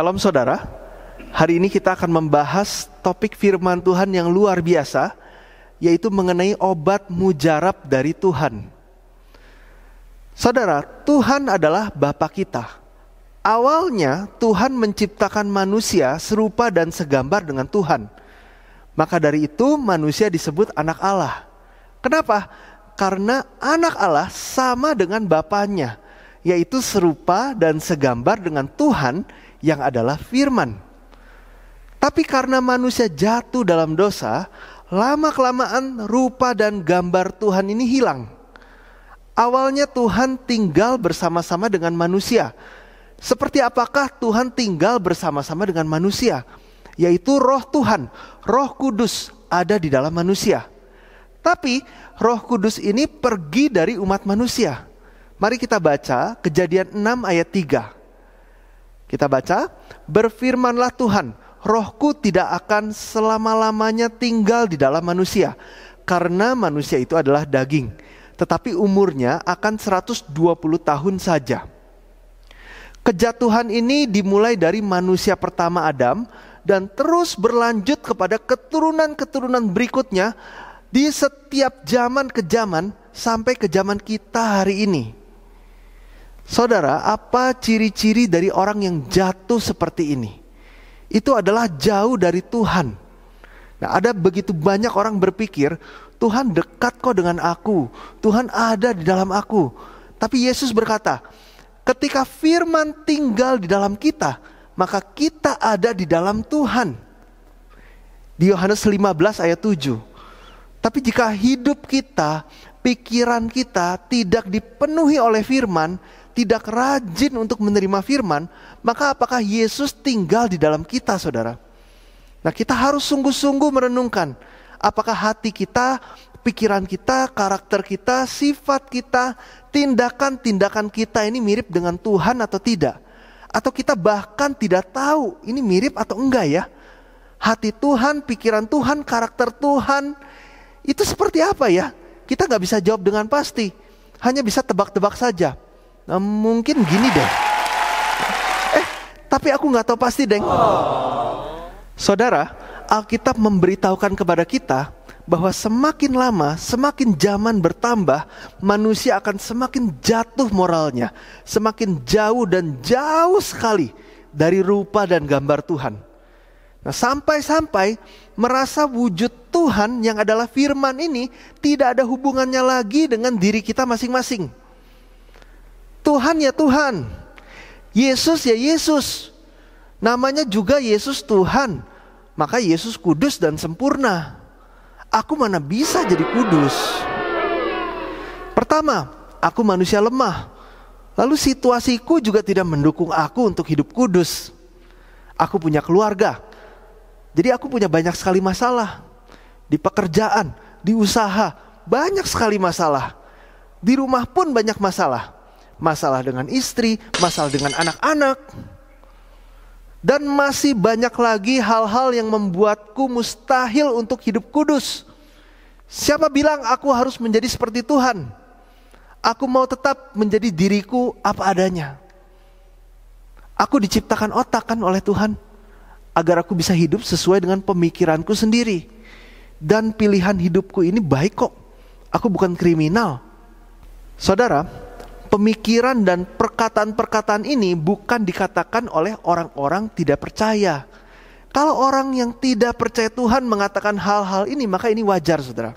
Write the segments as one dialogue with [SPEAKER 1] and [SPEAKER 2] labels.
[SPEAKER 1] Shalom saudara, hari ini kita akan membahas topik firman Tuhan yang luar biasa, yaitu mengenai obat mujarab dari Tuhan. Saudara, Tuhan adalah Bapa kita. Awalnya Tuhan menciptakan manusia serupa dan segambar dengan Tuhan. Maka dari itu manusia disebut anak Allah. Kenapa? Karena anak Allah sama dengan bapaknya, yaitu serupa dan segambar dengan Tuhan yang adalah firman. Tapi karena manusia jatuh dalam dosa, lama-kelamaan rupa dan gambar Tuhan ini hilang. Awalnya Tuhan tinggal bersama-sama dengan manusia. Seperti apakah Tuhan tinggal bersama-sama dengan manusia? Yaitu roh Tuhan, roh kudus ada di dalam manusia. Tapi roh kudus ini pergi dari umat manusia. Mari kita baca kejadian 6 ayat 3. Kita baca, berfirmanlah Tuhan, rohku tidak akan selama-lamanya tinggal di dalam manusia, karena manusia itu adalah daging, tetapi umurnya akan 120 tahun saja. Kejatuhan ini dimulai dari manusia pertama Adam dan terus berlanjut kepada keturunan-keturunan berikutnya di setiap zaman ke zaman sampai ke zaman kita hari ini. Saudara, apa ciri-ciri dari orang yang jatuh seperti ini? Itu adalah jauh dari Tuhan. Nah, ada begitu banyak orang berpikir, Tuhan dekat kok dengan aku, Tuhan ada di dalam aku. Tapi Yesus berkata, ketika firman tinggal di dalam kita, maka kita ada di dalam Tuhan. Di Yohanes 15 ayat 7. Tapi jika hidup kita, pikiran kita tidak dipenuhi oleh firman, tidak rajin untuk menerima firman, maka apakah Yesus tinggal di dalam kita, saudara? Nah, kita harus sungguh-sungguh merenungkan apakah hati kita, pikiran kita, karakter kita, sifat kita, tindakan-tindakan kita ini mirip dengan Tuhan atau tidak, atau kita bahkan tidak tahu ini mirip atau enggak ya. Hati Tuhan, pikiran Tuhan, karakter Tuhan itu seperti apa ya? Kita nggak bisa jawab dengan pasti, hanya bisa tebak-tebak saja nah, mungkin gini deh. Eh, tapi aku nggak tahu pasti deng. Saudara, Alkitab memberitahukan kepada kita bahwa semakin lama, semakin zaman bertambah, manusia akan semakin jatuh moralnya, semakin jauh dan jauh sekali dari rupa dan gambar Tuhan. Nah, sampai-sampai merasa wujud Tuhan yang adalah firman ini tidak ada hubungannya lagi dengan diri kita masing-masing. Tuhan ya Tuhan. Yesus ya Yesus. Namanya juga Yesus Tuhan. Maka Yesus kudus dan sempurna. Aku mana bisa jadi kudus? Pertama, aku manusia lemah. Lalu situasiku juga tidak mendukung aku untuk hidup kudus. Aku punya keluarga. Jadi aku punya banyak sekali masalah. Di pekerjaan, di usaha, banyak sekali masalah. Di rumah pun banyak masalah masalah dengan istri, masalah dengan anak-anak. Dan masih banyak lagi hal-hal yang membuatku mustahil untuk hidup kudus. Siapa bilang aku harus menjadi seperti Tuhan? Aku mau tetap menjadi diriku apa adanya. Aku diciptakan otak kan oleh Tuhan agar aku bisa hidup sesuai dengan pemikiranku sendiri. Dan pilihan hidupku ini baik kok. Aku bukan kriminal. Saudara, pemikiran dan perkataan-perkataan ini bukan dikatakan oleh orang-orang tidak percaya. Kalau orang yang tidak percaya Tuhan mengatakan hal-hal ini, maka ini wajar, saudara.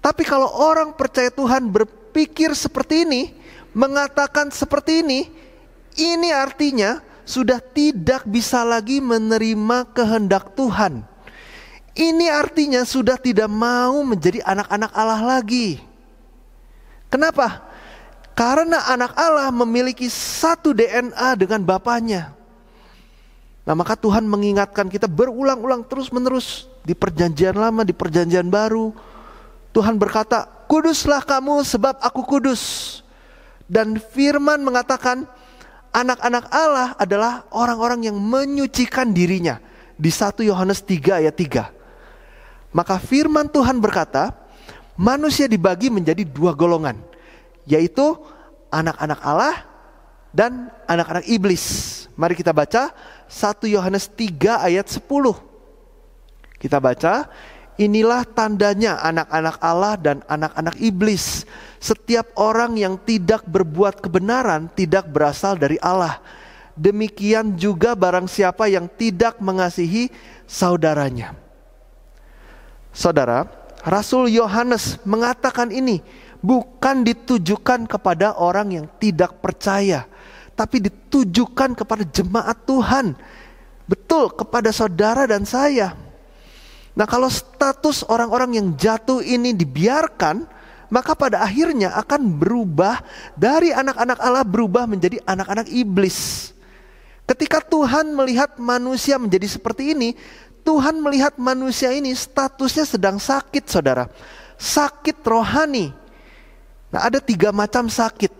[SPEAKER 1] Tapi kalau orang percaya Tuhan berpikir seperti ini, mengatakan seperti ini, ini artinya sudah tidak bisa lagi menerima kehendak Tuhan. Ini artinya sudah tidak mau menjadi anak-anak Allah lagi. Kenapa? Karena anak Allah memiliki satu DNA dengan Bapaknya. Nah maka Tuhan mengingatkan kita berulang-ulang terus menerus di perjanjian lama, di perjanjian baru. Tuhan berkata, kuduslah kamu sebab aku kudus. Dan firman mengatakan, anak-anak Allah adalah orang-orang yang menyucikan dirinya. Di 1 Yohanes 3 ayat 3. Maka firman Tuhan berkata, manusia dibagi menjadi dua golongan yaitu anak-anak Allah dan anak-anak iblis. Mari kita baca 1 Yohanes 3 ayat 10. Kita baca, inilah tandanya anak-anak Allah dan anak-anak iblis. Setiap orang yang tidak berbuat kebenaran tidak berasal dari Allah. Demikian juga barang siapa yang tidak mengasihi saudaranya. Saudara, Rasul Yohanes mengatakan ini bukan ditujukan kepada orang yang tidak percaya, tapi ditujukan kepada jemaat Tuhan. Betul, kepada saudara dan saya. Nah, kalau status orang-orang yang jatuh ini dibiarkan, maka pada akhirnya akan berubah dari anak-anak Allah berubah menjadi anak-anak iblis. Ketika Tuhan melihat manusia menjadi seperti ini, Tuhan melihat manusia ini statusnya sedang sakit, saudara. Sakit rohani, Nah, ada tiga macam sakit: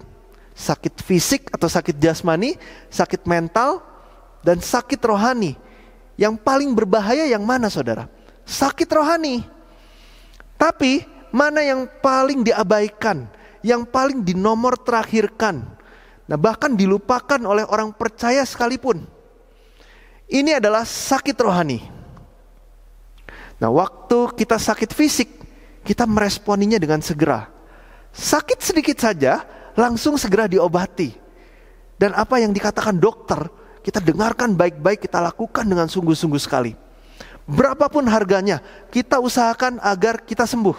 [SPEAKER 1] sakit fisik atau sakit jasmani, sakit mental, dan sakit rohani. Yang paling berbahaya yang mana, saudara? Sakit rohani, tapi mana yang paling diabaikan, yang paling dinomor terakhirkan, nah bahkan dilupakan oleh orang percaya sekalipun. Ini adalah sakit rohani. Nah, waktu kita sakit fisik, kita meresponinya dengan segera Sakit sedikit saja, langsung segera diobati. Dan apa yang dikatakan dokter, kita dengarkan baik-baik, kita lakukan dengan sungguh-sungguh sekali. Berapapun harganya, kita usahakan agar kita sembuh.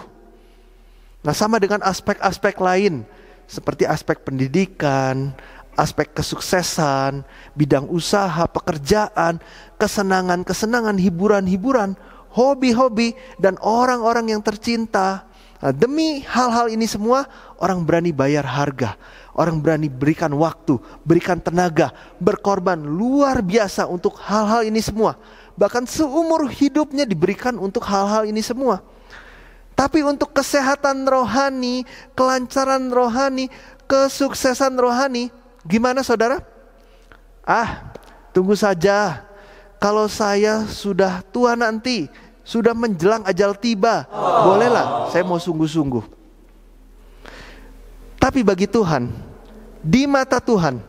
[SPEAKER 1] Nah, sama dengan aspek-aspek lain, seperti aspek pendidikan, aspek kesuksesan, bidang usaha, pekerjaan, kesenangan-kesenangan, hiburan-hiburan, hobi-hobi, dan orang-orang yang tercinta, Nah, demi hal-hal ini semua, orang berani bayar harga, orang berani berikan waktu, berikan tenaga, berkorban luar biasa untuk hal-hal ini semua. Bahkan seumur hidupnya diberikan untuk hal-hal ini semua. Tapi untuk kesehatan rohani, kelancaran rohani, kesuksesan rohani, gimana saudara? Ah, tunggu saja. Kalau saya sudah tua nanti, sudah menjelang ajal tiba. Bolehlah, saya mau sungguh-sungguh. Tapi bagi Tuhan, di mata Tuhan,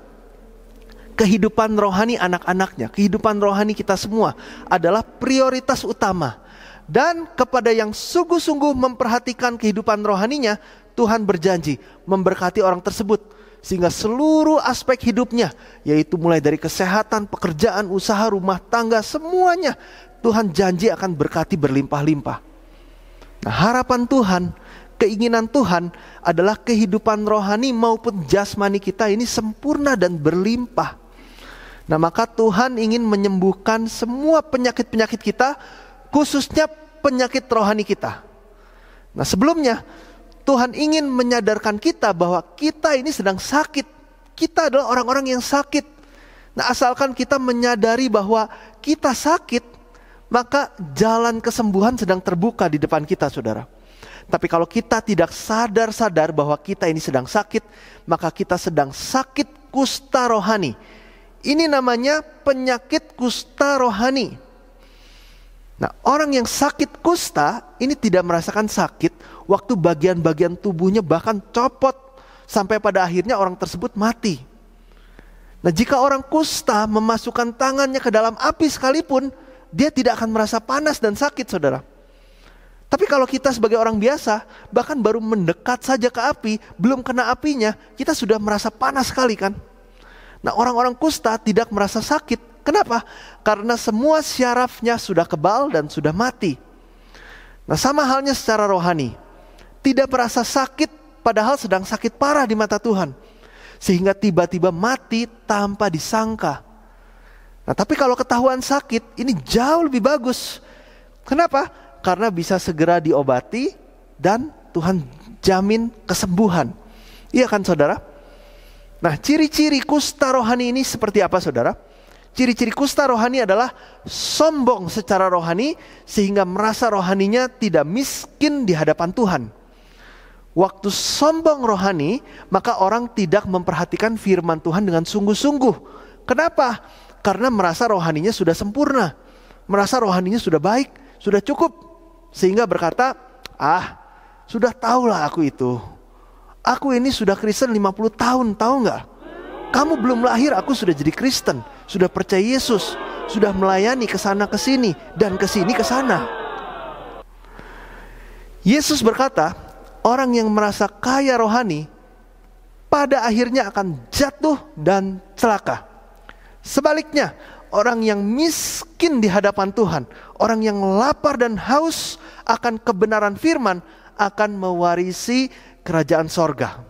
[SPEAKER 1] kehidupan rohani anak-anaknya, kehidupan rohani kita semua adalah prioritas utama. Dan kepada yang sungguh-sungguh memperhatikan kehidupan rohaninya, Tuhan berjanji memberkati orang tersebut sehingga seluruh aspek hidupnya, yaitu mulai dari kesehatan, pekerjaan, usaha, rumah tangga, semuanya Tuhan janji akan berkati berlimpah-limpah. Nah, harapan Tuhan, keinginan Tuhan adalah kehidupan rohani maupun jasmani kita ini sempurna dan berlimpah. Nah, maka Tuhan ingin menyembuhkan semua penyakit-penyakit kita, khususnya penyakit rohani kita. Nah, sebelumnya Tuhan ingin menyadarkan kita bahwa kita ini sedang sakit. Kita adalah orang-orang yang sakit. Nah, asalkan kita menyadari bahwa kita sakit, maka jalan kesembuhan sedang terbuka di depan kita, saudara. Tapi kalau kita tidak sadar-sadar bahwa kita ini sedang sakit, maka kita sedang sakit kusta rohani. Ini namanya penyakit kusta rohani. Nah, orang yang sakit kusta ini tidak merasakan sakit waktu bagian-bagian tubuhnya bahkan copot sampai pada akhirnya orang tersebut mati. Nah, jika orang kusta memasukkan tangannya ke dalam api sekalipun, dia tidak akan merasa panas dan sakit saudara. Tapi kalau kita sebagai orang biasa, bahkan baru mendekat saja ke api, belum kena apinya, kita sudah merasa panas sekali kan? Nah orang-orang kusta tidak merasa sakit. Kenapa? Karena semua syarafnya sudah kebal dan sudah mati. Nah sama halnya secara rohani. Tidak merasa sakit padahal sedang sakit parah di mata Tuhan. Sehingga tiba-tiba mati tanpa disangka. Nah, tapi kalau ketahuan sakit, ini jauh lebih bagus. Kenapa? Karena bisa segera diobati dan Tuhan jamin kesembuhan. Iya kan saudara? Nah, ciri-ciri kusta rohani ini seperti apa saudara? Ciri-ciri kusta rohani adalah sombong secara rohani sehingga merasa rohaninya tidak miskin di hadapan Tuhan. Waktu sombong rohani, maka orang tidak memperhatikan firman Tuhan dengan sungguh-sungguh. Kenapa? karena merasa rohaninya sudah sempurna, merasa rohaninya sudah baik, sudah cukup, sehingga berkata, "Ah, sudah tahulah aku itu. Aku ini sudah Kristen 50 tahun, tahu nggak? Kamu belum lahir, aku sudah jadi Kristen, sudah percaya Yesus, sudah melayani ke sana ke sini dan ke sini ke sana." Yesus berkata, orang yang merasa kaya rohani pada akhirnya akan jatuh dan celaka. Sebaliknya, orang yang miskin di hadapan Tuhan, orang yang lapar dan haus akan kebenaran firman akan mewarisi kerajaan sorga.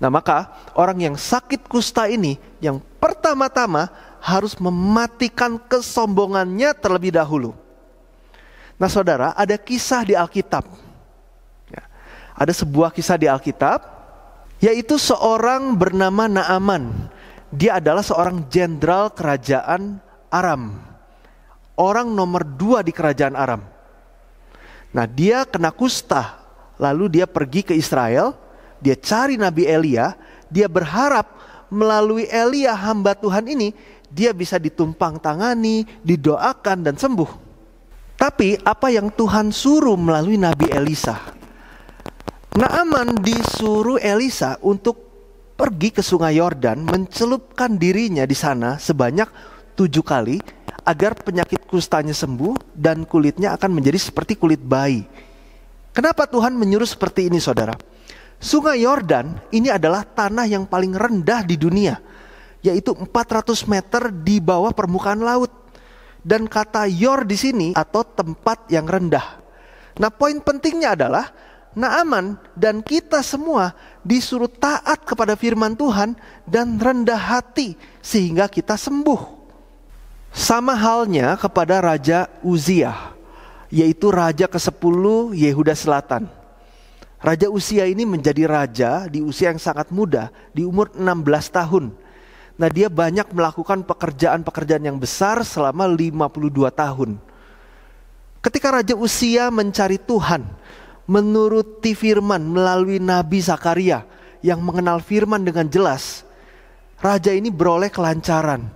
[SPEAKER 1] Nah maka orang yang sakit kusta ini yang pertama-tama harus mematikan kesombongannya terlebih dahulu. Nah saudara ada kisah di Alkitab. Ya, ada sebuah kisah di Alkitab yaitu seorang bernama Naaman dia adalah seorang jenderal kerajaan Aram. Orang nomor dua di kerajaan Aram. Nah dia kena kusta, lalu dia pergi ke Israel, dia cari Nabi Elia, dia berharap melalui Elia hamba Tuhan ini, dia bisa ditumpang tangani, didoakan dan sembuh. Tapi apa yang Tuhan suruh melalui Nabi Elisa? Naaman disuruh Elisa untuk pergi ke sungai Yordan mencelupkan dirinya di sana sebanyak tujuh kali agar penyakit kustanya sembuh dan kulitnya akan menjadi seperti kulit bayi. Kenapa Tuhan menyuruh seperti ini saudara? Sungai Yordan ini adalah tanah yang paling rendah di dunia yaitu 400 meter di bawah permukaan laut. Dan kata yor di sini atau tempat yang rendah. Nah, poin pentingnya adalah Naaman dan kita semua disuruh taat kepada firman Tuhan dan rendah hati sehingga kita sembuh. Sama halnya kepada Raja Uziah, yaitu Raja ke-10 Yehuda Selatan. Raja Usia ini menjadi raja di usia yang sangat muda, di umur 16 tahun. Nah dia banyak melakukan pekerjaan-pekerjaan yang besar selama 52 tahun. Ketika Raja Usia mencari Tuhan, menuruti firman melalui Nabi Zakaria yang mengenal firman dengan jelas, raja ini beroleh kelancaran.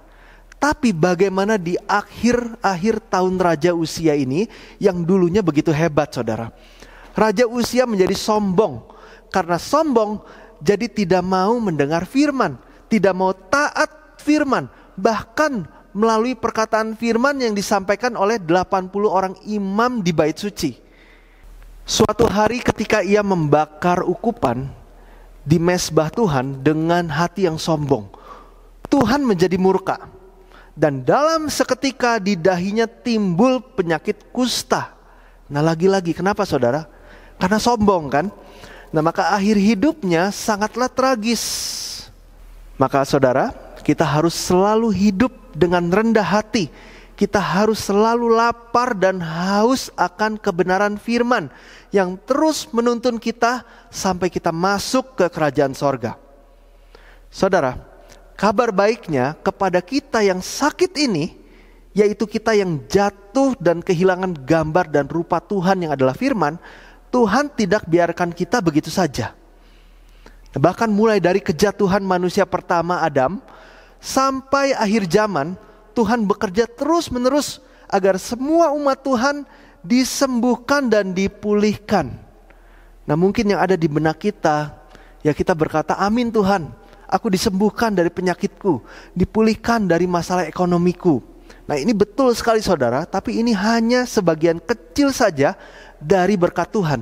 [SPEAKER 1] Tapi bagaimana di akhir-akhir tahun raja usia ini yang dulunya begitu hebat saudara. Raja usia menjadi sombong. Karena sombong jadi tidak mau mendengar firman. Tidak mau taat firman. Bahkan melalui perkataan firman yang disampaikan oleh 80 orang imam di bait suci. Suatu hari ketika ia membakar ukupan di mesbah Tuhan dengan hati yang sombong, Tuhan menjadi murka. Dan dalam seketika di dahinya timbul penyakit kusta. Nah lagi-lagi kenapa saudara? Karena sombong kan? Nah maka akhir hidupnya sangatlah tragis. Maka saudara, kita harus selalu hidup dengan rendah hati kita harus selalu lapar dan haus akan kebenaran firman yang terus menuntun kita sampai kita masuk ke kerajaan sorga. Saudara, kabar baiknya kepada kita yang sakit ini, yaitu kita yang jatuh dan kehilangan gambar dan rupa Tuhan yang adalah firman, Tuhan tidak biarkan kita begitu saja. Bahkan mulai dari kejatuhan manusia pertama Adam sampai akhir zaman, Tuhan bekerja terus-menerus agar semua umat Tuhan disembuhkan dan dipulihkan. Nah, mungkin yang ada di benak kita, ya kita berkata, "Amin, Tuhan, aku disembuhkan dari penyakitku, dipulihkan dari masalah ekonomiku." Nah, ini betul sekali, saudara, tapi ini hanya sebagian kecil saja dari berkat Tuhan.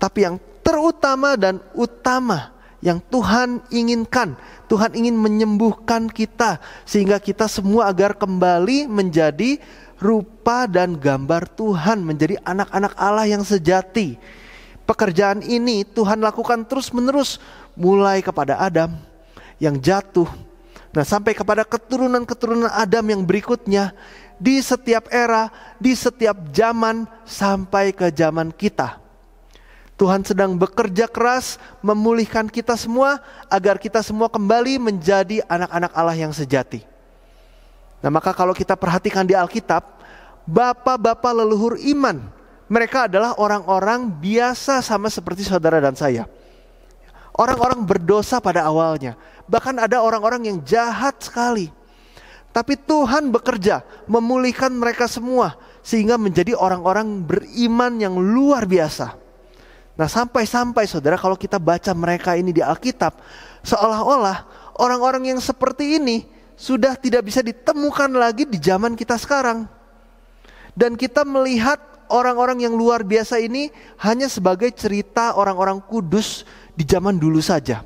[SPEAKER 1] Tapi yang terutama dan utama yang Tuhan inginkan. Tuhan ingin menyembuhkan kita sehingga kita semua agar kembali menjadi rupa dan gambar Tuhan, menjadi anak-anak Allah yang sejati. Pekerjaan ini Tuhan lakukan terus-menerus mulai kepada Adam yang jatuh. Nah, sampai kepada keturunan-keturunan Adam yang berikutnya di setiap era, di setiap zaman sampai ke zaman kita. Tuhan sedang bekerja keras memulihkan kita semua agar kita semua kembali menjadi anak-anak Allah yang sejati. Nah, maka kalau kita perhatikan di Alkitab, bapak-bapak leluhur iman, mereka adalah orang-orang biasa sama seperti saudara dan saya. Orang-orang berdosa pada awalnya, bahkan ada orang-orang yang jahat sekali. Tapi Tuhan bekerja memulihkan mereka semua sehingga menjadi orang-orang beriman yang luar biasa. Nah sampai-sampai saudara kalau kita baca mereka ini di Alkitab seolah-olah orang-orang yang seperti ini sudah tidak bisa ditemukan lagi di zaman kita sekarang. Dan kita melihat orang-orang yang luar biasa ini hanya sebagai cerita orang-orang kudus di zaman dulu saja.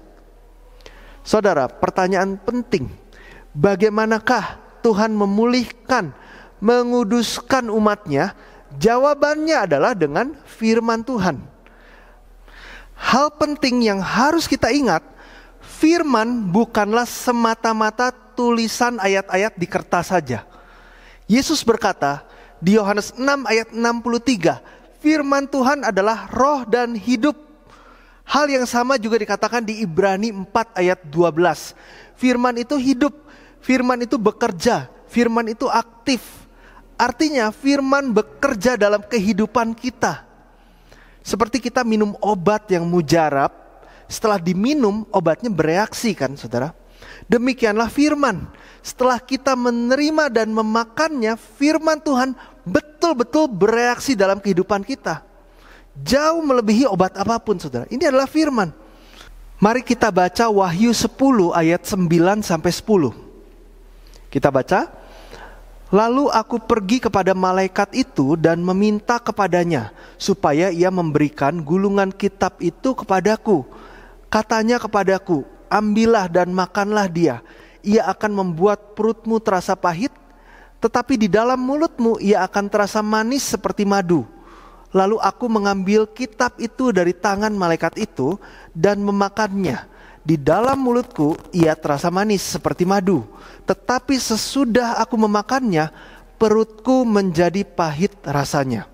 [SPEAKER 1] Saudara, pertanyaan penting. Bagaimanakah Tuhan memulihkan, menguduskan umatnya? Jawabannya adalah dengan firman Tuhan hal penting yang harus kita ingat, firman bukanlah semata-mata tulisan ayat-ayat di kertas saja. Yesus berkata di Yohanes 6 ayat 63, firman Tuhan adalah roh dan hidup. Hal yang sama juga dikatakan di Ibrani 4 ayat 12. Firman itu hidup, firman itu bekerja, firman itu aktif. Artinya firman bekerja dalam kehidupan kita. Seperti kita minum obat yang mujarab, setelah diminum obatnya bereaksi kan saudara. Demikianlah firman. Setelah kita menerima dan memakannya, firman Tuhan betul-betul bereaksi dalam kehidupan kita. Jauh melebihi obat apapun, saudara. Ini adalah firman. Mari kita baca Wahyu 10 ayat 9 sampai 10. Kita baca, Lalu aku pergi kepada malaikat itu dan meminta kepadanya supaya ia memberikan gulungan kitab itu kepadaku. Katanya kepadaku, ambillah dan makanlah dia. Ia akan membuat perutmu terasa pahit, tetapi di dalam mulutmu ia akan terasa manis seperti madu. Lalu aku mengambil kitab itu dari tangan malaikat itu dan memakannya di dalam mulutku ia terasa manis seperti madu, tetapi sesudah aku memakannya, perutku menjadi pahit rasanya.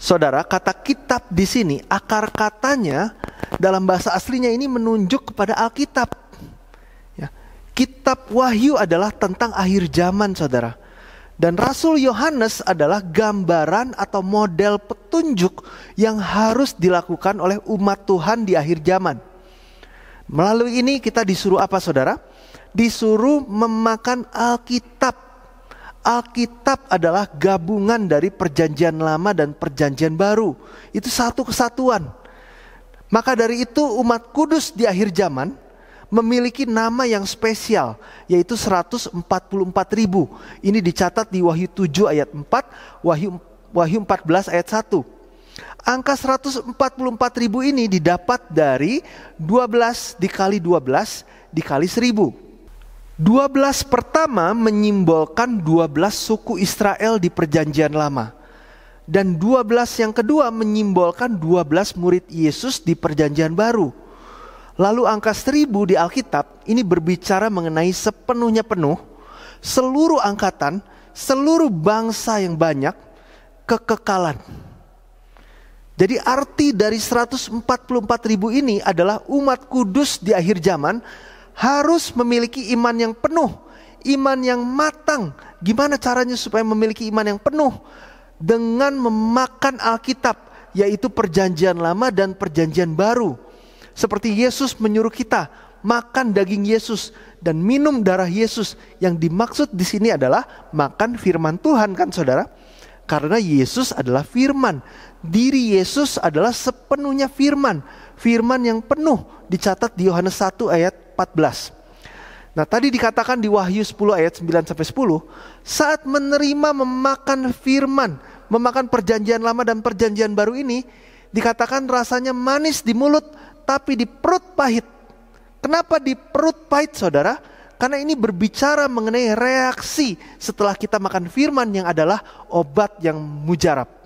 [SPEAKER 1] Saudara, kata kitab di sini akar katanya dalam bahasa aslinya ini menunjuk kepada Alkitab. Ya. Kitab Wahyu adalah tentang akhir zaman, Saudara. Dan Rasul Yohanes adalah gambaran atau model petunjuk yang harus dilakukan oleh umat Tuhan di akhir zaman. Melalui ini kita disuruh apa saudara? Disuruh memakan Alkitab. Alkitab adalah gabungan dari perjanjian lama dan perjanjian baru. Itu satu kesatuan. Maka dari itu umat kudus di akhir zaman memiliki nama yang spesial yaitu 144 ribu. Ini dicatat di Wahyu 7 ayat 4, Wahyu Wahyu 14 ayat 1. Angka 144 ribu ini didapat dari 12 dikali 12 dikali 1000. 12 pertama menyimbolkan 12 suku Israel di perjanjian lama. Dan 12 yang kedua menyimbolkan 12 murid Yesus di perjanjian baru. Lalu angka 1000 di Alkitab ini berbicara mengenai sepenuhnya penuh seluruh angkatan, seluruh bangsa yang banyak kekekalan jadi arti dari 144 ribu ini adalah umat kudus di akhir zaman harus memiliki iman yang penuh, iman yang matang. Gimana caranya supaya memiliki iman yang penuh? Dengan memakan Alkitab, yaitu perjanjian lama dan perjanjian baru. Seperti Yesus menyuruh kita makan daging Yesus dan minum darah Yesus. Yang dimaksud di sini adalah makan firman Tuhan kan saudara? Karena Yesus adalah firman diri Yesus adalah sepenuhnya firman. Firman yang penuh dicatat di Yohanes 1 ayat 14. Nah tadi dikatakan di Wahyu 10 ayat 9 sampai 10, saat menerima memakan firman, memakan perjanjian lama dan perjanjian baru ini, dikatakan rasanya manis di mulut tapi di perut pahit. Kenapa di perut pahit saudara? Karena ini berbicara mengenai reaksi setelah kita makan firman yang adalah obat yang mujarab.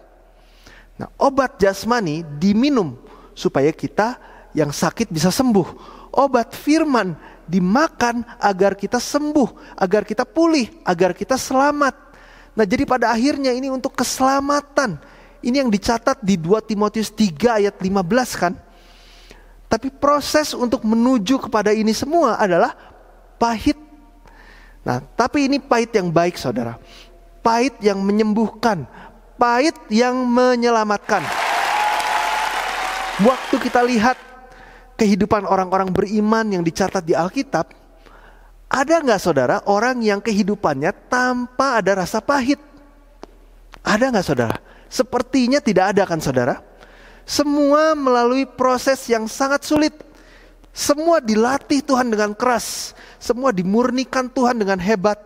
[SPEAKER 1] Nah, obat jasmani diminum supaya kita yang sakit bisa sembuh. Obat firman dimakan agar kita sembuh, agar kita pulih, agar kita selamat. Nah, jadi pada akhirnya ini untuk keselamatan. Ini yang dicatat di 2 Timotius 3 ayat 15 kan? Tapi proses untuk menuju kepada ini semua adalah pahit. Nah, tapi ini pahit yang baik, saudara. Pahit yang menyembuhkan, pahit yang menyelamatkan. Waktu kita lihat kehidupan orang-orang beriman yang dicatat di Alkitab, ada nggak saudara orang yang kehidupannya tanpa ada rasa pahit? Ada nggak saudara? Sepertinya tidak ada kan saudara? Semua melalui proses yang sangat sulit. Semua dilatih Tuhan dengan keras. Semua dimurnikan Tuhan dengan hebat.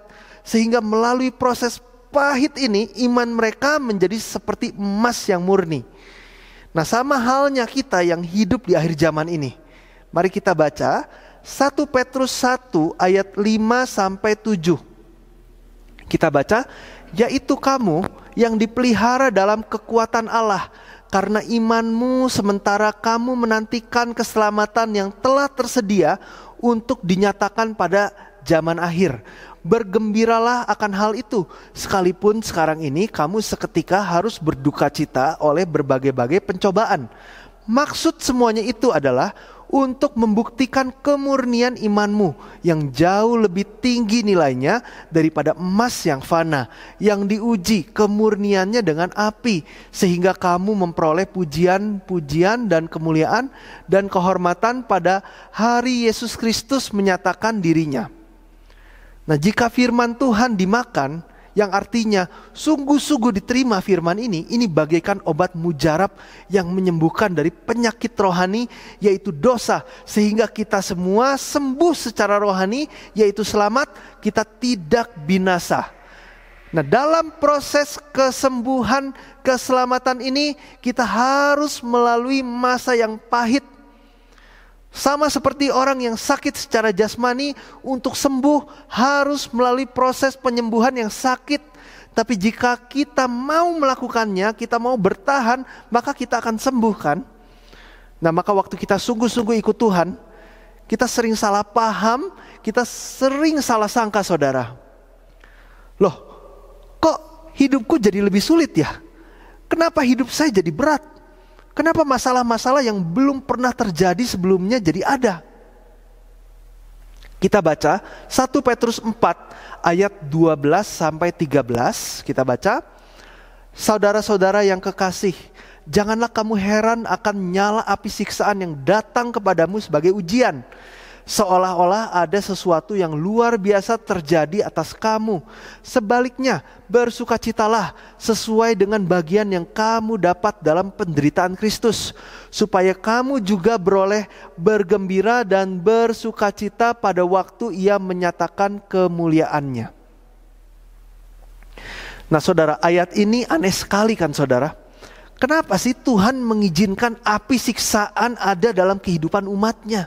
[SPEAKER 1] Sehingga melalui proses pahit ini iman mereka menjadi seperti emas yang murni. Nah, sama halnya kita yang hidup di akhir zaman ini. Mari kita baca 1 Petrus 1 ayat 5 sampai 7. Kita baca, yaitu kamu yang dipelihara dalam kekuatan Allah karena imanmu sementara kamu menantikan keselamatan yang telah tersedia untuk dinyatakan pada zaman akhir bergembiralah akan hal itu. Sekalipun sekarang ini kamu seketika harus berduka cita oleh berbagai-bagai pencobaan. Maksud semuanya itu adalah untuk membuktikan kemurnian imanmu yang jauh lebih tinggi nilainya daripada emas yang fana, yang diuji kemurniannya dengan api, sehingga kamu memperoleh pujian-pujian dan kemuliaan dan kehormatan pada hari Yesus Kristus menyatakan dirinya.' Nah, jika firman Tuhan dimakan, yang artinya sungguh-sungguh diterima firman ini, ini bagaikan obat mujarab yang menyembuhkan dari penyakit rohani, yaitu dosa, sehingga kita semua sembuh secara rohani, yaitu selamat, kita tidak binasa. Nah, dalam proses kesembuhan, keselamatan ini, kita harus melalui masa yang pahit, sama seperti orang yang sakit secara jasmani untuk sembuh harus melalui proses penyembuhan yang sakit. Tapi jika kita mau melakukannya, kita mau bertahan, maka kita akan sembuhkan. Nah maka waktu kita sungguh-sungguh ikut Tuhan, kita sering salah paham, kita sering salah sangka saudara. Loh, kok hidupku jadi lebih sulit ya? Kenapa hidup saya jadi berat? Kenapa masalah-masalah yang belum pernah terjadi sebelumnya jadi ada? Kita baca 1 Petrus 4 ayat 12 sampai 13, kita baca. Saudara-saudara yang kekasih, janganlah kamu heran akan nyala api siksaan yang datang kepadamu sebagai ujian seolah-olah ada sesuatu yang luar biasa terjadi atas kamu. Sebaliknya, bersukacitalah sesuai dengan bagian yang kamu dapat dalam penderitaan Kristus, supaya kamu juga beroleh bergembira dan bersukacita pada waktu Ia menyatakan kemuliaannya. Nah, saudara, ayat ini aneh sekali, kan, saudara? Kenapa sih Tuhan mengizinkan api siksaan ada dalam kehidupan umatnya?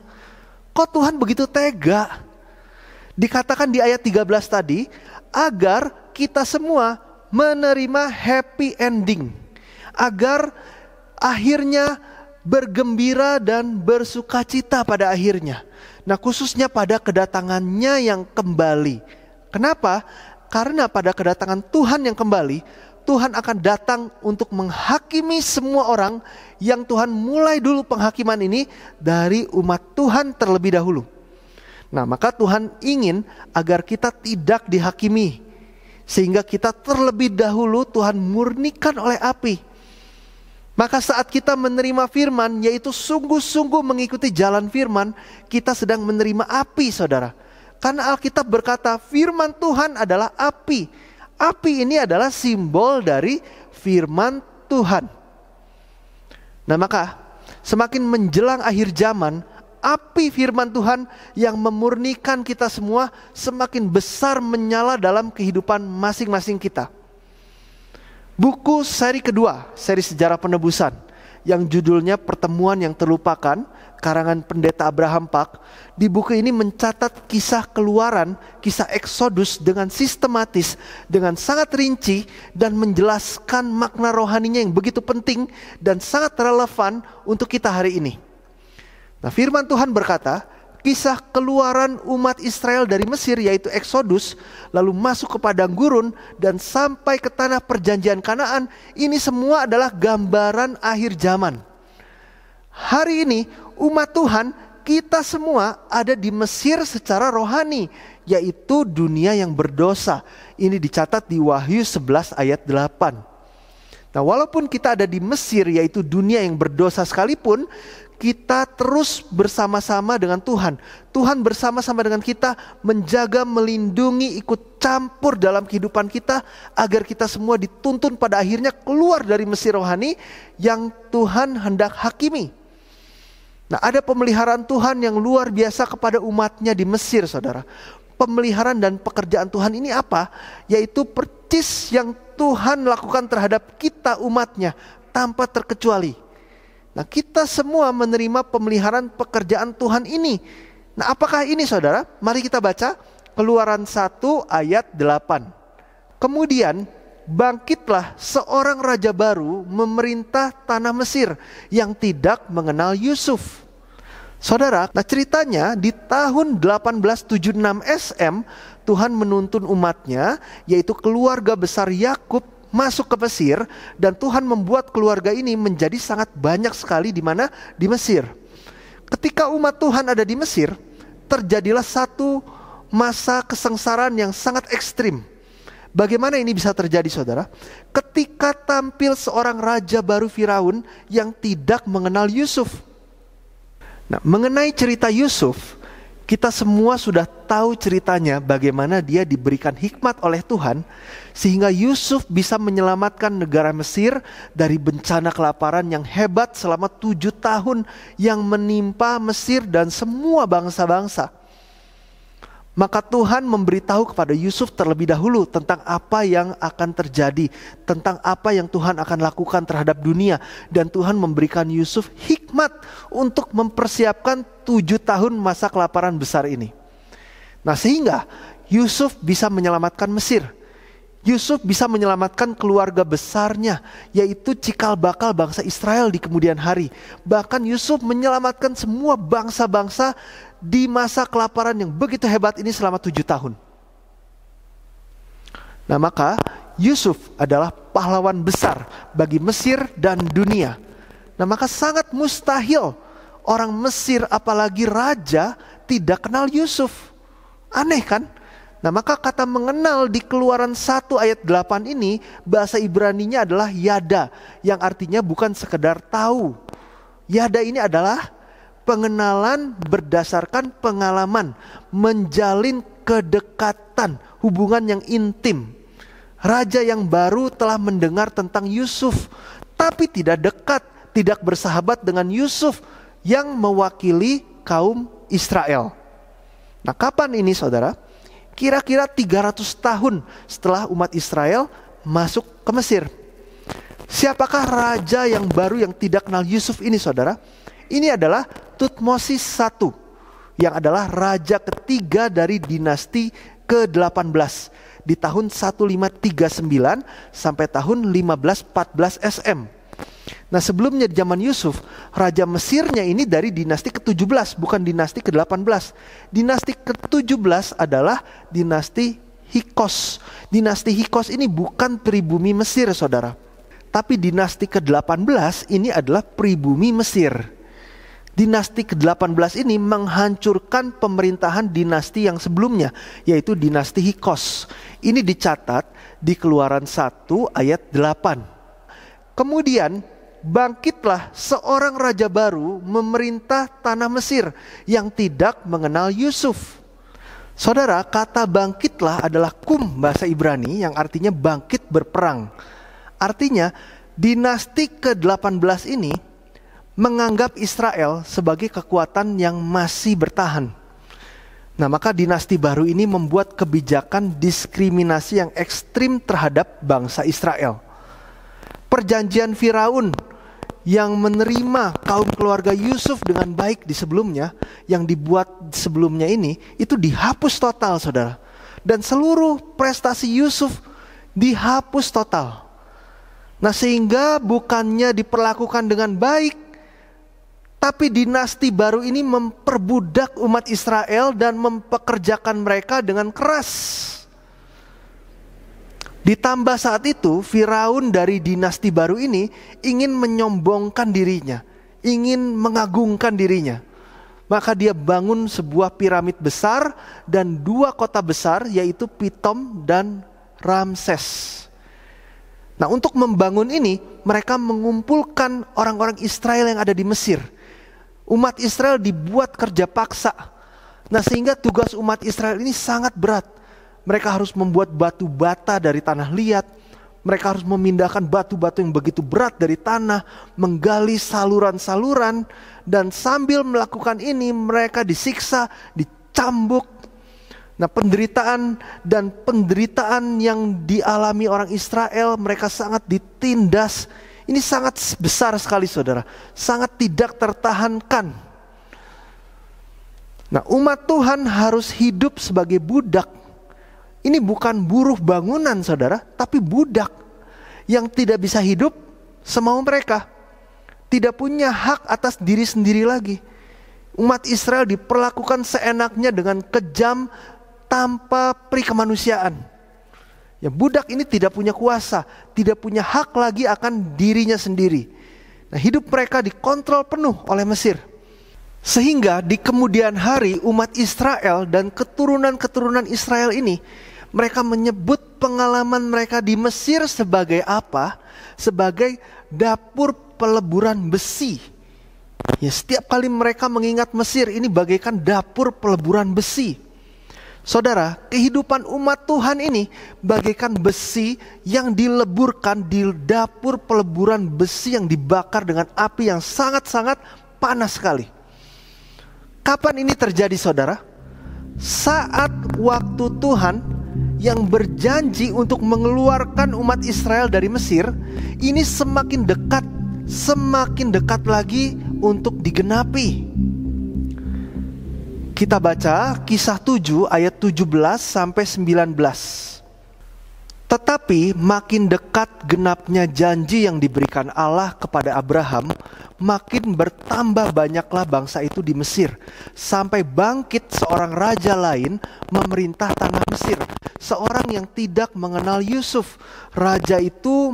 [SPEAKER 1] Kok Tuhan begitu tega? Dikatakan di ayat 13 tadi, agar kita semua menerima happy ending. Agar akhirnya bergembira dan bersukacita pada akhirnya. Nah, khususnya pada kedatangannya yang kembali. Kenapa? Karena pada kedatangan Tuhan yang kembali, Tuhan akan datang untuk menghakimi semua orang yang Tuhan mulai dulu penghakiman ini dari umat Tuhan terlebih dahulu. Nah, maka Tuhan ingin agar kita tidak dihakimi sehingga kita terlebih dahulu Tuhan murnikan oleh api. Maka saat kita menerima firman yaitu sungguh-sungguh mengikuti jalan firman, kita sedang menerima api, Saudara. Karena Alkitab berkata firman Tuhan adalah api Api ini adalah simbol dari firman Tuhan. Nah, maka semakin menjelang akhir zaman, api firman Tuhan yang memurnikan kita semua semakin besar menyala dalam kehidupan masing-masing kita. Buku seri kedua, seri sejarah penebusan yang judulnya Pertemuan yang Terlupakan karangan pendeta Abraham Pak, di buku ini mencatat kisah keluaran, kisah eksodus dengan sistematis, dengan sangat rinci dan menjelaskan makna rohaninya yang begitu penting dan sangat relevan untuk kita hari ini. Nah firman Tuhan berkata, kisah keluaran umat Israel dari Mesir yaitu Eksodus lalu masuk ke padang gurun dan sampai ke tanah perjanjian Kanaan ini semua adalah gambaran akhir zaman. Hari ini umat Tuhan, kita semua ada di Mesir secara rohani, yaitu dunia yang berdosa. Ini dicatat di Wahyu 11 ayat 8. Nah, walaupun kita ada di Mesir, yaitu dunia yang berdosa sekalipun, kita terus bersama-sama dengan Tuhan. Tuhan bersama-sama dengan kita, menjaga, melindungi, ikut campur dalam kehidupan kita, agar kita semua dituntun pada akhirnya keluar dari Mesir rohani yang Tuhan hendak hakimi. Nah ada pemeliharaan Tuhan yang luar biasa kepada umatnya di Mesir saudara. Pemeliharaan dan pekerjaan Tuhan ini apa? Yaitu percis yang Tuhan lakukan terhadap kita umatnya tanpa terkecuali. Nah kita semua menerima pemeliharaan pekerjaan Tuhan ini. Nah apakah ini saudara? Mari kita baca keluaran 1 ayat 8. Kemudian bangkitlah seorang raja baru memerintah tanah Mesir yang tidak mengenal Yusuf. Saudara, nah ceritanya di tahun 1876 SM Tuhan menuntun umatnya yaitu keluarga besar Yakub masuk ke Mesir dan Tuhan membuat keluarga ini menjadi sangat banyak sekali di mana di Mesir. Ketika umat Tuhan ada di Mesir, terjadilah satu masa kesengsaraan yang sangat ekstrim Bagaimana ini bisa terjadi saudara? Ketika tampil seorang raja baru Firaun yang tidak mengenal Yusuf. Nah, mengenai cerita Yusuf, kita semua sudah tahu ceritanya bagaimana dia diberikan hikmat oleh Tuhan sehingga Yusuf bisa menyelamatkan negara Mesir dari bencana kelaparan yang hebat selama tujuh tahun yang menimpa Mesir dan semua bangsa-bangsa. Maka Tuhan memberitahu kepada Yusuf terlebih dahulu tentang apa yang akan terjadi, tentang apa yang Tuhan akan lakukan terhadap dunia, dan Tuhan memberikan Yusuf hikmat untuk mempersiapkan tujuh tahun masa kelaparan besar ini. Nah, sehingga Yusuf bisa menyelamatkan Mesir. Yusuf bisa menyelamatkan keluarga besarnya, yaitu cikal bakal bangsa Israel di kemudian hari. Bahkan Yusuf menyelamatkan semua bangsa-bangsa di masa kelaparan yang begitu hebat ini selama tujuh tahun. Nah maka Yusuf adalah pahlawan besar bagi Mesir dan dunia. Nah maka sangat mustahil orang Mesir apalagi raja tidak kenal Yusuf. Aneh kan? Nah maka kata mengenal di keluaran 1 ayat 8 ini bahasa Ibraninya adalah yada yang artinya bukan sekedar tahu. Yada ini adalah pengenalan berdasarkan pengalaman, menjalin kedekatan, hubungan yang intim. Raja yang baru telah mendengar tentang Yusuf, tapi tidak dekat, tidak bersahabat dengan Yusuf yang mewakili kaum Israel. Nah, kapan ini saudara? Kira-kira 300 tahun setelah umat Israel masuk ke Mesir. Siapakah raja yang baru yang tidak kenal Yusuf ini saudara? Ini adalah Tutmosis I yang adalah raja ketiga dari dinasti ke-18 di tahun 1539 sampai tahun 1514 SM. Nah sebelumnya di zaman Yusuf, Raja Mesirnya ini dari dinasti ke-17 bukan dinasti ke-18. Dinasti ke-17 adalah dinasti Hikos. Dinasti Hikos ini bukan pribumi Mesir saudara. Tapi dinasti ke-18 ini adalah pribumi Mesir. Dinasti ke-18 ini menghancurkan pemerintahan dinasti yang sebelumnya, yaitu dinasti Hikos. Ini dicatat di Keluaran 1 ayat 8. Kemudian bangkitlah seorang raja baru memerintah tanah Mesir yang tidak mengenal Yusuf. Saudara, kata bangkitlah adalah kum bahasa Ibrani yang artinya bangkit berperang. Artinya, dinasti ke-18 ini menganggap Israel sebagai kekuatan yang masih bertahan. Nah, maka dinasti baru ini membuat kebijakan diskriminasi yang ekstrim terhadap bangsa Israel. Perjanjian Firaun yang menerima kaum keluarga Yusuf dengan baik di sebelumnya, yang dibuat sebelumnya ini, itu dihapus total, saudara. Dan seluruh prestasi Yusuf dihapus total. Nah, sehingga bukannya diperlakukan dengan baik, tapi dinasti baru ini memperbudak umat Israel dan mempekerjakan mereka dengan keras. Ditambah saat itu, Firaun dari dinasti baru ini ingin menyombongkan dirinya, ingin mengagungkan dirinya. Maka dia bangun sebuah piramid besar dan dua kota besar yaitu Pitom dan Ramses. Nah, untuk membangun ini, mereka mengumpulkan orang-orang Israel yang ada di Mesir Umat Israel dibuat kerja paksa. Nah sehingga tugas umat Israel ini sangat berat. Mereka harus membuat batu bata dari tanah liat. Mereka harus memindahkan batu-batu yang begitu berat dari tanah, menggali saluran-saluran, dan sambil melakukan ini mereka disiksa, dicambuk. Nah, penderitaan dan penderitaan yang dialami orang Israel, mereka sangat ditindas, ini sangat besar sekali saudara. Sangat tidak tertahankan. Nah umat Tuhan harus hidup sebagai budak. Ini bukan buruh bangunan saudara, tapi budak. Yang tidak bisa hidup semau mereka. Tidak punya hak atas diri sendiri lagi. Umat Israel diperlakukan seenaknya dengan kejam tanpa perikemanusiaan. Ya, budak ini tidak punya kuasa, tidak punya hak lagi akan dirinya sendiri. Nah, hidup mereka dikontrol penuh oleh Mesir. Sehingga di kemudian hari umat Israel dan keturunan-keturunan Israel ini mereka menyebut pengalaman mereka di Mesir sebagai apa? Sebagai dapur peleburan besi. Ya, setiap kali mereka mengingat Mesir ini bagaikan dapur peleburan besi. Saudara, kehidupan umat Tuhan ini bagaikan besi yang dileburkan di dapur peleburan besi yang dibakar dengan api yang sangat-sangat panas sekali. Kapan ini terjadi, saudara? Saat waktu Tuhan yang berjanji untuk mengeluarkan umat Israel dari Mesir ini semakin dekat, semakin dekat lagi untuk digenapi. Kita baca kisah 7 ayat 17 sampai 19. Tetapi makin dekat genapnya janji yang diberikan Allah kepada Abraham, makin bertambah banyaklah bangsa itu di Mesir, sampai bangkit seorang raja lain memerintah tanah Mesir, seorang yang tidak mengenal Yusuf. Raja itu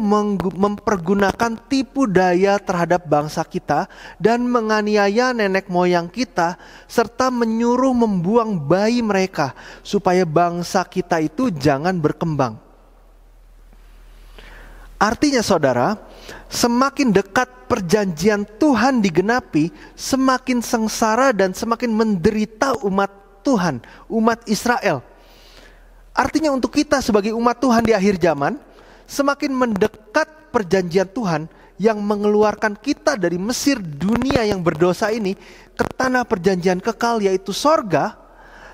[SPEAKER 1] mempergunakan tipu daya terhadap bangsa kita dan menganiaya nenek moyang kita serta menyuruh membuang bayi mereka supaya bangsa kita itu jangan berkembang. Artinya saudara, semakin dekat perjanjian Tuhan digenapi, semakin sengsara dan semakin menderita umat Tuhan, umat Israel. Artinya untuk kita sebagai umat Tuhan di akhir zaman, semakin mendekat perjanjian Tuhan yang mengeluarkan kita dari Mesir dunia yang berdosa ini ke tanah perjanjian kekal yaitu sorga,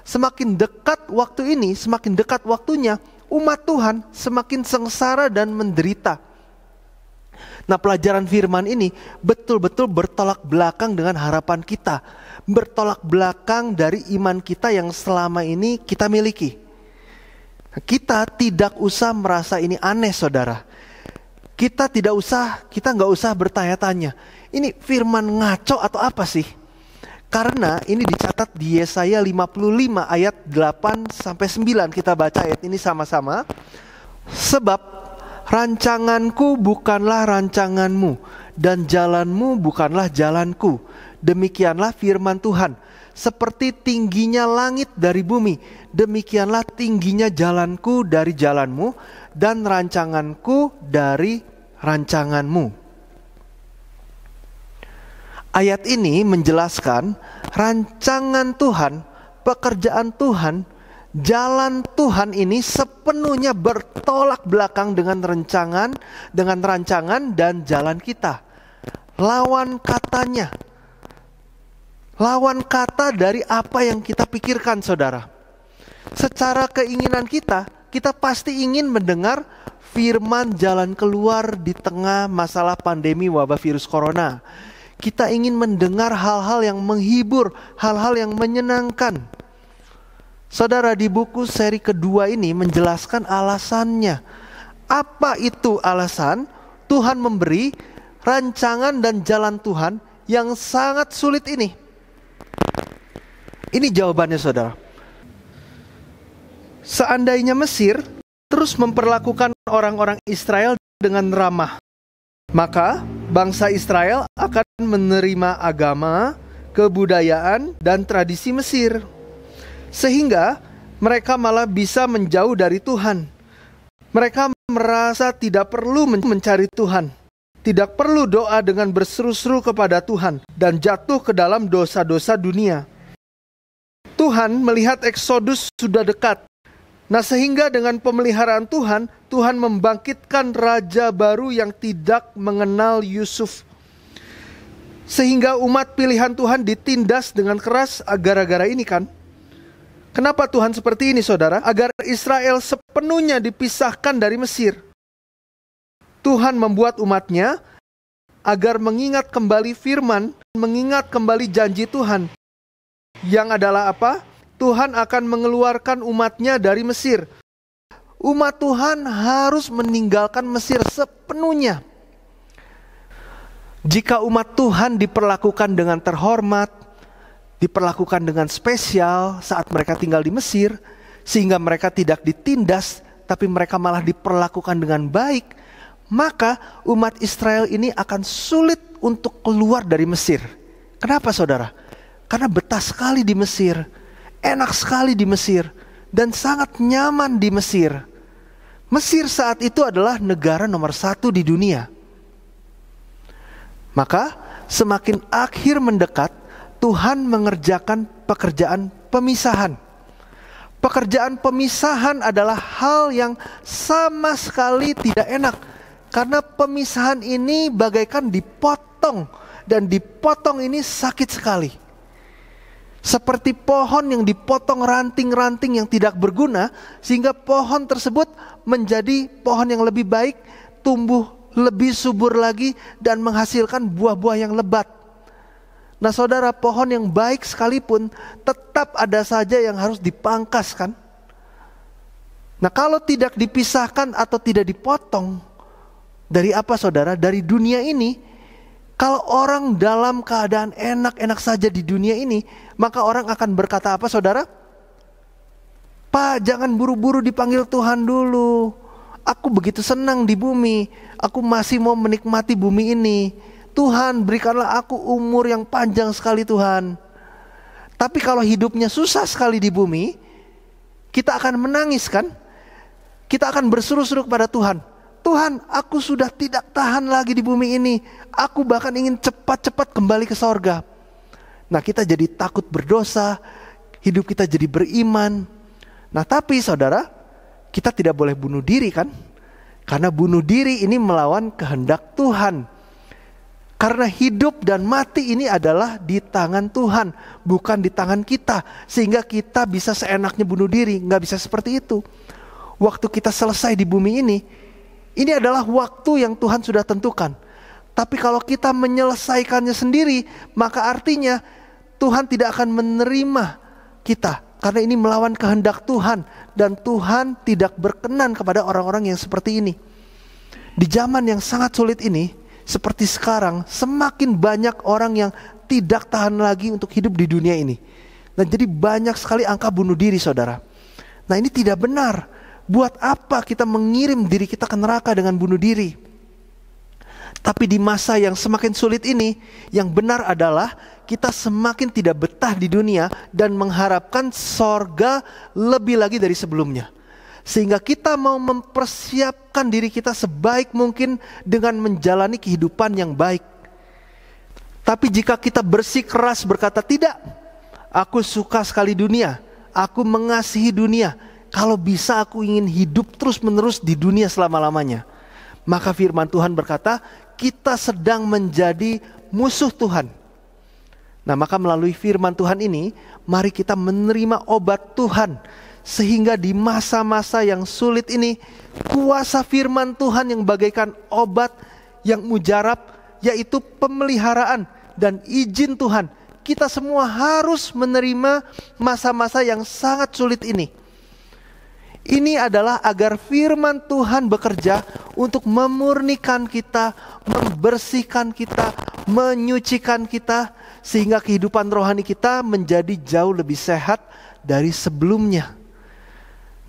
[SPEAKER 1] semakin dekat waktu ini, semakin dekat waktunya umat Tuhan semakin sengsara dan menderita. Nah pelajaran firman ini betul-betul bertolak belakang dengan harapan kita. Bertolak belakang dari iman kita yang selama ini kita miliki. Kita tidak usah merasa ini aneh saudara. Kita tidak usah, kita nggak usah bertanya-tanya. Ini firman ngaco atau apa sih? Karena ini dicatat di Yesaya 55 ayat 8 sampai 9 kita baca ayat ini sama-sama. Sebab rancanganku bukanlah rancanganmu dan jalanmu bukanlah jalanku. Demikianlah firman Tuhan. Seperti tingginya langit dari bumi, demikianlah tingginya jalanku dari jalanmu dan rancanganku dari rancanganmu. Ayat ini menjelaskan rancangan Tuhan, pekerjaan Tuhan, jalan Tuhan ini sepenuhnya bertolak belakang dengan rencangan, dengan rancangan dan jalan kita. Lawan katanya. Lawan kata dari apa yang kita pikirkan, Saudara. Secara keinginan kita, kita pasti ingin mendengar firman jalan keluar di tengah masalah pandemi wabah virus corona kita ingin mendengar hal-hal yang menghibur, hal-hal yang menyenangkan. Saudara di buku seri kedua ini menjelaskan alasannya. Apa itu alasan? Tuhan memberi rancangan dan jalan Tuhan yang sangat sulit ini. Ini jawabannya saudara. Seandainya Mesir terus memperlakukan orang-orang Israel dengan ramah, maka bangsa Israel akan menerima agama, kebudayaan, dan tradisi Mesir, sehingga mereka malah bisa menjauh dari Tuhan. Mereka merasa tidak perlu mencari Tuhan, tidak perlu doa dengan berseru-seru kepada Tuhan, dan jatuh ke dalam dosa-dosa dunia. Tuhan melihat Eksodus sudah dekat. Nah, sehingga dengan pemeliharaan Tuhan, Tuhan membangkitkan raja baru yang tidak mengenal Yusuf. Sehingga umat pilihan Tuhan ditindas dengan keras agar-agar ah, ini kan. Kenapa Tuhan seperti ini saudara? Agar Israel sepenuhnya dipisahkan dari Mesir. Tuhan membuat umatnya agar mengingat kembali firman, mengingat kembali janji Tuhan. Yang adalah apa? Tuhan akan mengeluarkan umatnya dari Mesir umat Tuhan harus meninggalkan Mesir sepenuhnya. Jika umat Tuhan diperlakukan dengan terhormat, diperlakukan dengan spesial saat mereka tinggal di Mesir, sehingga mereka tidak ditindas, tapi mereka malah diperlakukan dengan baik, maka umat Israel ini akan sulit untuk keluar dari Mesir. Kenapa saudara? Karena betah sekali di Mesir, enak sekali di Mesir dan sangat nyaman di Mesir. Mesir saat itu adalah negara nomor satu di dunia. Maka semakin akhir mendekat, Tuhan mengerjakan pekerjaan pemisahan. Pekerjaan pemisahan adalah hal yang sama sekali tidak enak karena pemisahan ini bagaikan dipotong dan dipotong ini sakit sekali seperti pohon yang dipotong ranting-ranting yang tidak berguna sehingga pohon tersebut menjadi pohon yang lebih baik, tumbuh lebih subur lagi dan menghasilkan buah-buah yang lebat. Nah, Saudara, pohon yang baik sekalipun tetap ada saja yang harus dipangkas kan? Nah, kalau tidak dipisahkan atau tidak dipotong dari apa Saudara? Dari dunia ini kalau orang dalam keadaan enak-enak saja di dunia ini, maka orang akan berkata apa saudara? Pak, jangan buru-buru dipanggil Tuhan dulu. Aku begitu senang di bumi. Aku masih mau menikmati bumi ini. Tuhan, berikanlah aku umur yang panjang sekali Tuhan. Tapi kalau hidupnya susah sekali di bumi, kita akan menangis kan? Kita akan berseru-seru kepada Tuhan. Tuhan, aku sudah tidak tahan lagi di bumi ini. Aku bahkan ingin cepat-cepat kembali ke sorga. Nah kita jadi takut berdosa, hidup kita jadi beriman. Nah tapi saudara, kita tidak boleh bunuh diri kan? Karena bunuh diri ini melawan kehendak Tuhan. Karena hidup dan mati ini adalah di tangan Tuhan, bukan di tangan kita. Sehingga kita bisa seenaknya bunuh diri, nggak bisa seperti itu. Waktu kita selesai di bumi ini, ini adalah waktu yang Tuhan sudah tentukan. Tapi kalau kita menyelesaikannya sendiri, maka artinya Tuhan tidak akan menerima kita karena ini melawan kehendak Tuhan dan Tuhan tidak berkenan kepada orang-orang yang seperti ini. Di zaman yang sangat sulit ini, seperti sekarang, semakin banyak orang yang tidak tahan lagi untuk hidup di dunia ini. Nah, jadi banyak sekali angka bunuh diri, saudara. Nah, ini tidak benar Buat apa kita mengirim diri kita ke neraka dengan bunuh diri? Tapi di masa yang semakin sulit ini, yang benar adalah kita semakin tidak betah di dunia dan mengharapkan sorga lebih lagi dari sebelumnya. Sehingga kita mau mempersiapkan diri kita sebaik mungkin dengan menjalani kehidupan yang baik. Tapi jika kita bersikeras berkata tidak, aku suka sekali dunia, aku mengasihi dunia, kalau bisa aku ingin hidup terus-menerus di dunia selama-lamanya. Maka firman Tuhan berkata, kita sedang menjadi musuh Tuhan. Nah, maka melalui firman Tuhan ini, mari kita menerima obat Tuhan sehingga di masa-masa yang sulit ini, kuasa firman Tuhan yang bagaikan obat yang mujarab yaitu pemeliharaan dan izin Tuhan. Kita semua harus menerima masa-masa yang sangat sulit ini. Ini adalah agar firman Tuhan bekerja untuk memurnikan kita, membersihkan kita, menyucikan kita sehingga kehidupan rohani kita menjadi jauh lebih sehat dari sebelumnya.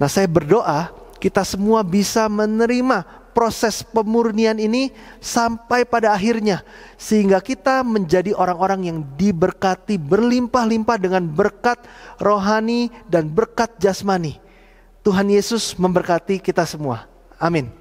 [SPEAKER 1] Nah, saya berdoa kita semua bisa menerima proses pemurnian ini sampai pada akhirnya sehingga kita menjadi orang-orang yang diberkati berlimpah-limpah dengan berkat rohani dan berkat jasmani Tuhan Yesus memberkati kita semua. Amin.